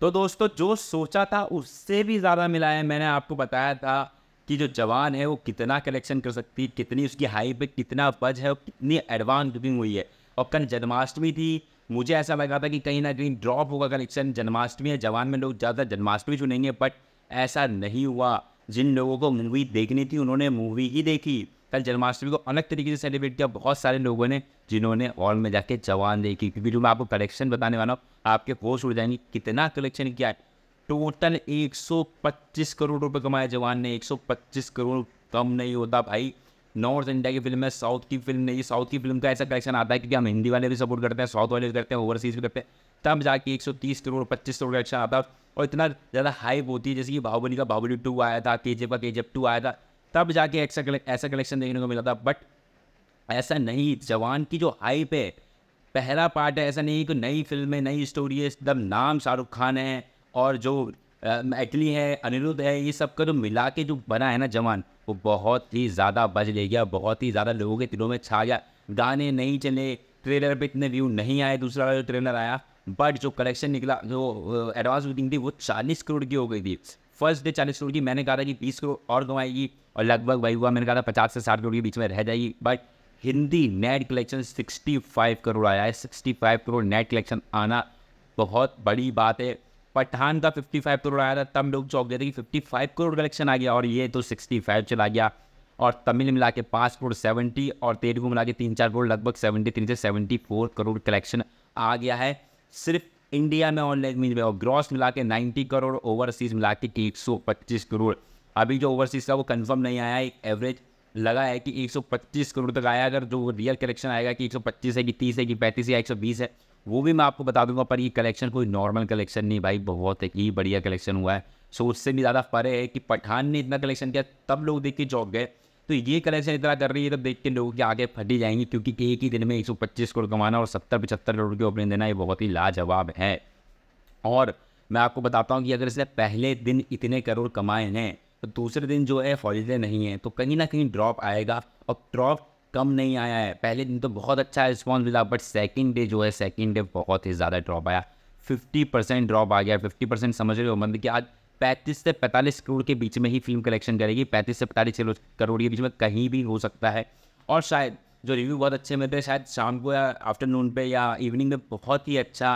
तो दोस्तों जो सोचा था उससे भी ज़्यादा मिला है मैंने आपको बताया था कि जो जवान है वो कितना कलेक्शन कर सकती है कितनी उसकी हाई पे कितना बज है और कितनी एडवांस बुकिंग हुई है और कल जन्माष्टमी थी मुझे ऐसा लगा था कि कहीं ना कहीं ड्रॉप होगा कलेक्शन जन्माष्टमी है जवान में लोग ज़्यादा जन्माष्टमी चुनेंगे बट ऐसा नहीं हुआ जिन लोगों को मूवी देखनी थी उन्होंने मूवी ही देखी कल जन्माष्टमी को अलग तरीके से सेलिब्रेट किया बहुत सारे लोगों ने जिन्होंने हॉल में जाके जवान देखी वीडियो में आपको कलेक्शन बताने वाला हूँ आपके होश उड़ जाएंगे कितना कलेक्शन किया है टोटल 125 करोड़ रुपए कमाए जवान ने 125 करोड़ कम नहीं होता भाई नॉर्थ इंडिया की फिल्म है साउथ की फिल्म नहीं साउथ की फिल्म का ऐसा कलेक्शन आता है क्योंकि हम हिंदी वाले भी सपोर्ट करते हैं साउथ वाले भी करते हैं ओवरसीज़ भी करते हैं तब जाके 130 करोड़ 25 करोड़ कलेक्शन आता है और इतना ज़्यादा हाइप होती है जैसे कि बाहुबली का बाहुबली टू आया था के का के टू आया था तब जाके ऐसा कलेक्शन देखने को मिला था बट ऐसा नहीं जवान की जो हाइप है पहला पार्ट है ऐसा नहीं कि नई फिल्म है नई स्टोरी है एकदम नाम शाहरुख खान है और जो एटली है अनिरुद्ध है ये सब का जो मिला के जो बना है ना जवान वो बहुत ही ज़्यादा बज ले गया बहुत ही ज़्यादा लोगों के दिलों में छा गया गाने नहीं चले ट्रेलर पे इतने व्यू नहीं आए दूसरा वाला जो ट्रेलर आया बट जो कलेक्शन निकला जो एडवांस बुकिंग थी वो चालीस करोड़ की हो गई थी फर्स्ट डे चालीस करोड़ की मैंने कहा था कि बीस करोड़ और आएगी और लगभग वही हुआ मैंने कहा था पचास से साठ करोड़ के बीच में रह जाएगी but Hindi net collection sixty five crore आया है sixty five crore net collection आना बहुत बड़ी बात है पठान का फिफ्टी फाइव करोड़ आया था तब लोग चौक गए थे कि फिफ्टी फाइव करोड़ कलेक्शन आ गया और ये तो सिक्सटी फाइव चला गया और तमिल मिला के पाँच करोड़ सेवेंटी और तेलुगु मिला के तीन चार करोड़ लगभग सेवेंटी थ्री से सेवेंटी फोर करोड़ कलेक्शन आ गया है सिर्फ इंडिया में ऑनलाइन मीन और ग्रॉस मिला के नाइन्टी करोड़ ओवरसीज मिला के एक सौ पच्चीस करोड़ अभी जो ओवरसीज का वो कंफर्म नहीं आया एक एवरेज लगा है कि 125 करोड़ तक आया अगर जो रियल कलेक्शन आएगा कि 125 है कि 30 है कि 35 है 120 है वो भी मैं आपको बता दूंगा पर ये कलेक्शन कोई नॉर्मल कलेक्शन नहीं भाई बहुत एक ही बढ़िया कलेक्शन हुआ है सो उससे भी ज़्यादा परे है कि पठान ने इतना कलेक्शन किया तब लोग देख के चौंक गए तो ये कलेक्शन इतना कर रही है तब तो देख के लोगों के आगे फटी जाएंगी क्योंकि एक ही दिन में एक सौ पच्चीस करोड़ कमाना और सत्तर पचहत्तर करोड़ की ओपनिंग देना ये बहुत ही लाजवाब है और मैं आपको बताता हूँ कि अगर इसने पहले दिन इतने करोड़ कमाए हैं तो दूसरे दिन जो है फॉलिडे नहीं है तो कहीं ना कहीं ड्रॉप आएगा और ड्रॉप कम नहीं आया है पहले दिन तो बहुत अच्छा रिस्पॉन्स मिला बट सेकेंड डे जो है सेकेंड डे बहुत ही ज़्यादा ड्रॉप आया फिफ्टी परसेंट ड्रॉप आ गया फिफ्टी परसेंट समझ रहे हो मतलब कि आज पैंतीस से पैंतालीस करोड़ के बीच में ही फिल्म कलेक्शन करेगी पैंतीस से पैंतालीस करोड़ के बीच में कहीं भी हो सकता है और शायद जो रिव्यू बहुत अच्छे मिलते हैं शायद शाम को या आफ्टरनून पे या इवनिंग में बहुत ही अच्छा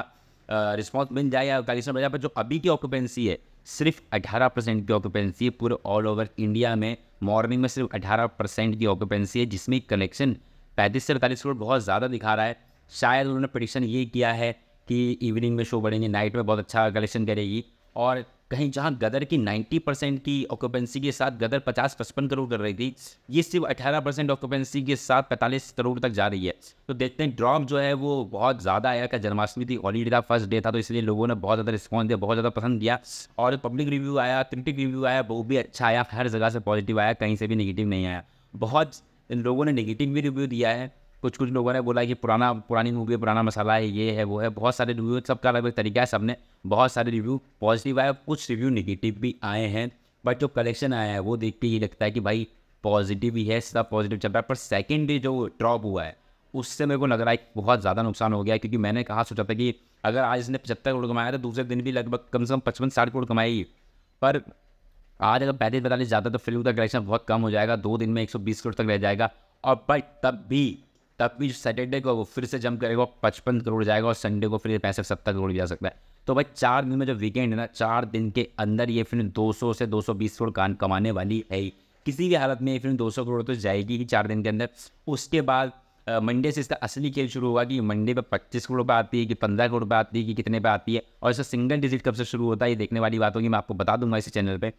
रिस्पॉन्स मिल जाए या कलेक्शन मिल जाए पर जो अभी की ऑक्यूपेंसी है सिर्फ 18 परसेंट की ऑक्यूपेंसी है पूरे ऑल ओवर इंडिया में मॉर्निंग में सिर्फ 18 परसेंट की ऑक्यूपेंसी है जिसमें कलेक्शन पैंतीस से पैंतालीस करोड़ बहुत ज़्यादा दिखा रहा है शायद उन्होंने प्रडिक्शन ये किया है कि इवनिंग में शो बढ़ेंगे नाइट में बहुत अच्छा कलेक्शन करेगी और कहीं जहाँ गदर की 90 परसेंट की ऑक्यूपेंसी के साथ गदर 50 पचपन करोड़ कर रही थी ये सिर्फ 18 परसेंट ऑक्यूपेंसी के साथ 45 करोड़ तक जा रही है तो देखते हैं ड्रॉप जो है वो बहुत ज़्यादा आया का जन्माष्टमी थी ऑलरेडी था फर्स्ट डे था तो इसलिए लोगों ने बहुत ज़्यादा रिस्पॉन्स दिया बहुत ज़्यादा पसंद दिया और पब्लिक रिव्यू आया क्रिटिक रिव्यू आया वो भी अच्छा आया हर जगह से पॉजिटिव आया कहीं से भी निगेटिव नहीं आया बहुत लोगों ने निगेटिव भी रिव्यू दिया है कुछ कुछ लोगों ने बोला कि पुराना पुरानी मूवी पुराना मसाला है ये है वो है बहुत सारे रिव्यू सबका अलग अलग तरीका है सबने बहुत सारे रिव्यू पॉजिटिव आए कुछ रिव्यू निगेटिव भी आए हैं बट जो कलेक्शन आया है वो देख के ये लगता है कि भाई पॉजिटिव ही है सब पॉजिटिव चल रहा है पर सेकेंड डे जो ड्रॉप हुआ है उससे मेरे को लग रहा है बहुत ज़्यादा नुकसान हो गया क्योंकि मैंने कहा सोचा था कि अगर आज इसने पचहत्तर करोड़ कमाया तो दूसरे दिन भी लगभग कम से कम पचपन साठ करोड़ कमाएगी पर आज अगर पैंतीस पैंतालीस जाता तो फिल्म का कलेक्शन बहुत कम हो जाएगा दो दिन में एक सौ बीस करोड़ तक रह जाएगा और बट तब भी तब भी सैटरडे को वो फिर से जंप करेगा पचपन करोड़ जाएगा और संडे को फिर पैंसठ सत्तर करोड़ जा सकता है तो भाई चार दिन में जो वीकेंड है ना चार दिन के अंदर ये फिल्म 200 से 220 करोड़ कान कमाने वाली है किसी भी हालत में ये फिल्म 200 करोड़ तो जाएगी ही चार दिन के अंदर उसके बाद मंडे से इसका असली खेल शुरू होगा कि मंडे पर पच्चीस करोड़ पर आती है कि पंद्रह करोड़ पर आती है कि कितने पर आती है और इसका सिंगल डिजिट कब से शुरू होता है ये देखने वाली बात होगी मैं आपको बता दूंगा इस चैनल पर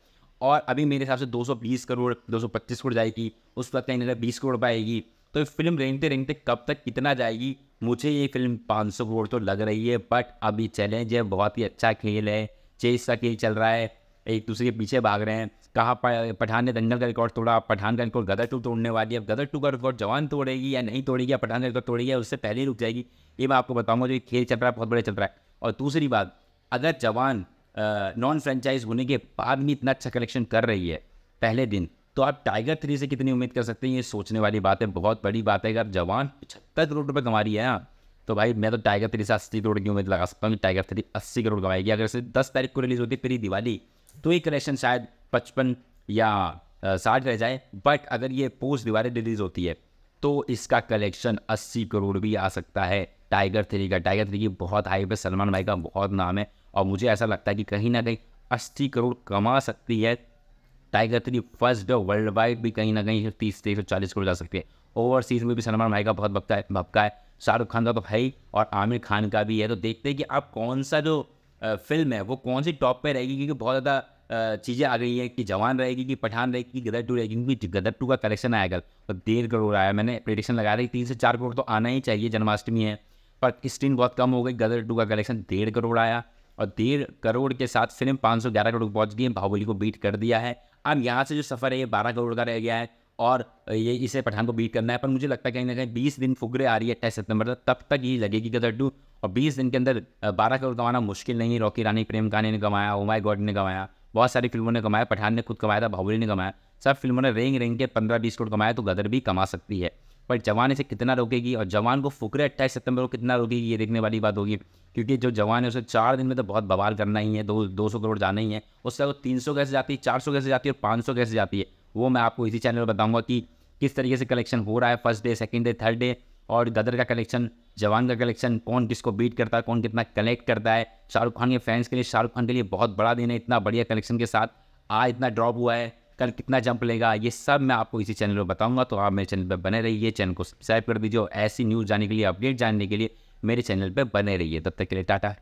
और अभी मेरे हिसाब से 220 करोड़ 225 करोड़ जाएगी उस वक्त कहीं ना कहीं बीस करोड़ पाएगी तो फिल्म रेंगते रेंगते कब तक कितना जाएगी मुझे ये फिल्म 500 करोड़ तो लग रही है बट अभी चैलेंज है बहुत ही अच्छा खेल है चेस का खेल चल रहा है एक दूसरे के पीछे भाग रहे हैं कहाँ पठान ने दंगल का रिकॉर्ड तोड़ा पठान का रिकॉर्ड गदर टू तोड़ने वाली है अब गदर टू का रिकॉर्ड जवान तोड़ेगी या नहीं तोड़ेगी या पठान का रिकॉर्ड तोड़ेगी उससे पहले ही रुक जाएगी ये मैं आपको बताऊँगा जो खेल चल रहा है बहुत बड़े चल रहा है और दूसरी बात अगर जवान नॉन फ्रेंचाइज होने के बाद भी इतना अच्छा कलेक्शन कर रही है पहले दिन तो आप टाइगर थ्री से कितनी उम्मीद कर सकते हैं ये सोचने वाली बात है बहुत बड़ी बात है अगर जवान पचहत्तर करोड़ रुपये कमा रही है ना हाँ, तो भाई मैं तो टाइगर थ्री से अस्सी करोड़ की उम्मीद लगा सकता हूँ टाइगर थ्री अस्सी करोड़ कमाएगी अगर इसे दस तारीख को रिलीज़ होती फिर दिवाली तो ये कलेक्शन शायद पचपन या साठ रह जाए बट अगर ये पोस्ट दिवाली रिलीज़ होती है तो इसका कलेक्शन अस्सी करोड़ भी आ सकता है टाइगर थ्री का टाइगर थ्री की बहुत हाई पे सलमान भाई का बहुत नाम है और मुझे ऐसा लगता है कि कहीं ना कहीं अस्सी करोड़ कमा सकती है Tiger three first world wide भी कहीं ना कहीं तीस तीस एक सौ चालीस करोड़ जा सकती है ओवरसीज़ में भी सलमान भाई का बहुत भक्का है भपका है शाहरुख खान का तो है ही और आमिर खान का भी है तो देखते हैं कि आप कौन सा जो फिल्म है वो कौन सी टॉप पे रहेगी क्योंकि बहुत ज़्यादा चीज़ें आ गई हैं कि जवान रहेगी कि पठान रहेगी कि गदर टू रहेगी क्योंकि गदर टू का कलेक्शन आया कल तो डेढ़ करोड़ आया मैंने प्रडिक्शन लगा रही तीन से चार करोड़ तो आना ही चाहिए जन्माष्टमी है पर स्क्रीन बहुत कम हो गई गदर टू का कलेक्शन डेढ़ करोड़ आया और डेढ़ करोड़ के साथ फिल्म 511 करोड़ पहुंच गई है बाहुबली को बीट कर दिया है अब यहाँ से जो सफ़र है ये बारह करोड़ का रह गया है और ये इसे पठान को बीट करना है पर मुझे लगता है कहीं ना कहीं बीस दिन फुगरे आ रही है अट्ठाईस सितंबर तक तब तक ये लगेगी गदर टू और बीस दिन के अंदर बारह करोड़ कमाना मुश्किल नहीं रॉकी रानी प्रेम कहानी ने कमाया ओमाई oh गॉड ने कमाया बहुत सारी फिल्मों ने कमाया पठान ने खुद कमाया था बाहुबली ने कमाया सब फिल्मों ने रेंग रेंग के पंद्रह बीस करोड़ कमाया तो गदर भी कमा सकती है पर जवान इसे कितना रोकेगी और जवान को फुकरे अट्ठाईस सितंबर को कितना रोकेगी ये देखने वाली बात होगी क्योंकि जो जवान है उसे चार दिन में तो बहुत बवाल करना ही है दो दो सौ करोड़ जाना ही है उससे अगर तीन सौ कैसे जाती है चार सौ कैसे जाती है और पाँच सौ कैसे जाती है वो मैं आपको इसी चैनल पर बताऊँगा कि किस तरीके से कलेक्शन हो रहा है first day second day third day और गदर का कलेक्शन जवान का कलेक्शन कौन किसको बीट करता है कौन कितना कलेक्ट करता है शाहरुख खान के फैंस के लिए शाहरुख खान के लिए बहुत बड़ा दिन है इतना बढ़िया कलेक्शन के साथ आज इतना ड्रॉप हुआ है कल कितना जंप लेगा ये सब मैं आपको इसी चैनल पर बताऊंगा तो आप मेरे चैनल पर बने रहिए चैनल को सब्सक्राइब कर दीजिए ऐसी न्यूज़ जानने के लिए अपडेट जानने के लिए मेरे चैनल पर बने रहिए तब तक के लिए टाटा